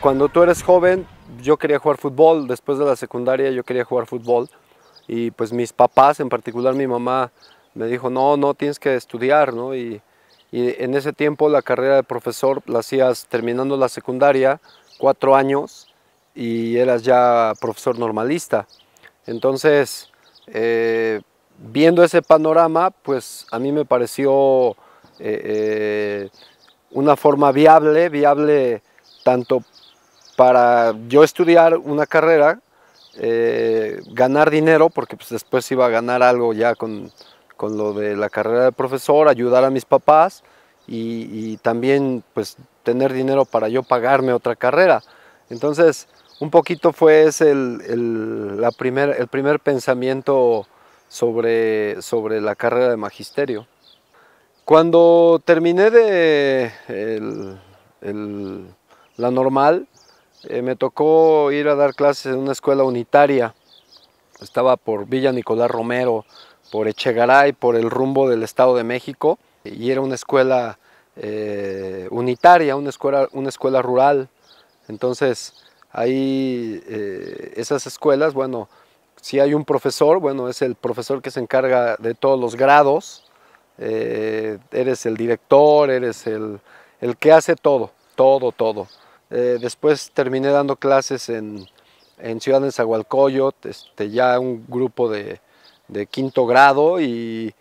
cuando tú eres joven, yo quería jugar fútbol, después de la secundaria yo quería jugar fútbol y pues mis papás, en particular mi mamá, me dijo, no, no, tienes que estudiar, ¿no? Y, en ese tiempo la carrera de profesor la hacías terminando la secundaria, cuatro años, y eras ya profesor normalista. Entonces, eh, viendo ese panorama, pues a mí me pareció eh, eh, una forma viable, viable tanto para yo estudiar una carrera, eh, ganar dinero, porque pues, después iba a ganar algo ya con, con, lo de la carrera de profesor, ayudar a mis papás y, también pues tener dinero para yo pagarme otra carrera. Entonces, un poquito fue ese el, la primer, el primer pensamiento sobre, sobre la carrera de magisterio. Cuando terminé de la normal, eh, me tocó ir a dar clases en una escuela unitaria. Estaba por Villa Nicolás Romero, por Echegaray, por el rumbo del Estado de México. Y era una escuela eh, unitaria, una escuela, una escuela rural. Entonces, ahí eh, esas escuelas, bueno, si hay un profesor, bueno, es el profesor que se encarga de todos los grados. eres el director, eres el, el que hace todo, todo, todo. Eh, después terminé dando clases en, en Ciudad de Zagualcoyot, este, ya un grupo de, quinto grado y,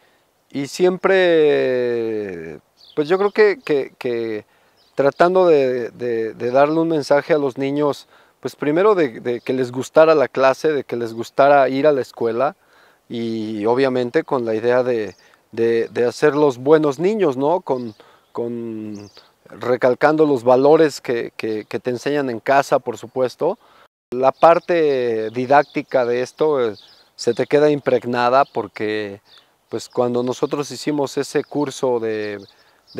siempre, pues yo creo que, tratando de, darle un mensaje a los niños, pues primero de, que les gustara la clase, de que les gustara ir a la escuela y obviamente con la idea de, hacerlos buenos niños, ¿no? Con, con recalcando los valores que, te enseñan en casa, por supuesto. La parte didáctica de esto eh, se te queda impregnada porque pues cuando nosotros hicimos ese curso de,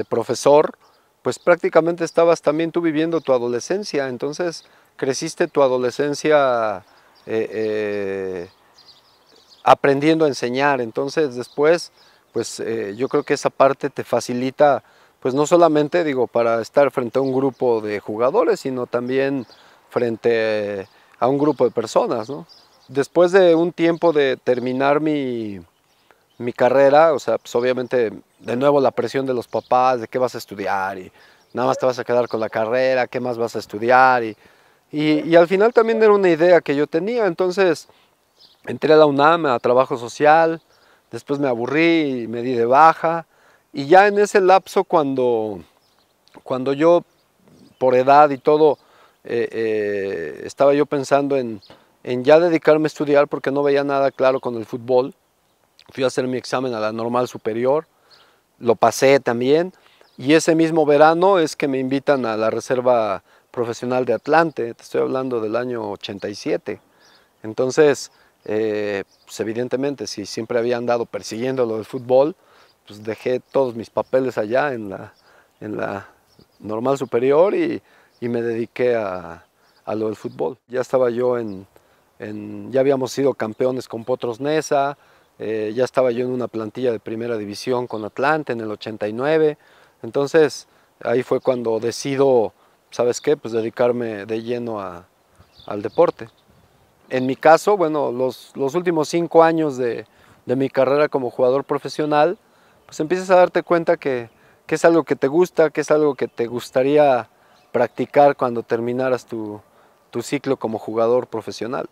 profesor, pues prácticamente estabas también tú viviendo tu adolescencia, entonces creciste tu adolescencia eh, eh, aprendiendo a enseñar, entonces después, pues yo creo que esa parte te facilita pues no solamente digo para estar frente a un grupo de jugadores, sino también frente a un grupo de personas, ¿no? Después de un tiempo de terminar mi, carrera, o sea, pues, obviamente de nuevo la presión de los papás, de qué vas a estudiar y nada más te vas a quedar con la carrera, qué más vas a estudiar y, al final también era una idea que yo tenía, entonces entré a la UNAM a trabajo social, después me aburrí y me di de baja, y ya en ese lapso cuando, cuando yo, por edad y todo, eh, eh, estaba yo pensando en, ya dedicarme a estudiar porque no veía nada claro con el fútbol. Fui a hacer mi examen a la normal superior, lo pasé también. Y ese mismo verano es que me invitan a la reserva profesional de Atlante, te estoy hablando del año 87. Entonces, eh, pues, evidentemente, si siempre había andado persiguiendo lo del fútbol, pues dejé todos mis papeles allá en la, en la normal superior y, y me dediqué a, a, lo del fútbol. Ya estaba yo en, en ya habíamos sido campeones con Potros Nesa, eh, ya estaba yo en una plantilla de primera división con Atlante en el 89, entonces ahí fue cuando decido, ¿sabes qué? Pues dedicarme de lleno a, al deporte. En mi caso, bueno, los, los últimos cinco años de, de mi carrera como jugador profesional, pues empiezas a darte cuenta que, es algo que te gusta, que es algo que te gustaría practicar cuando terminaras tu ciclo como jugador profesional.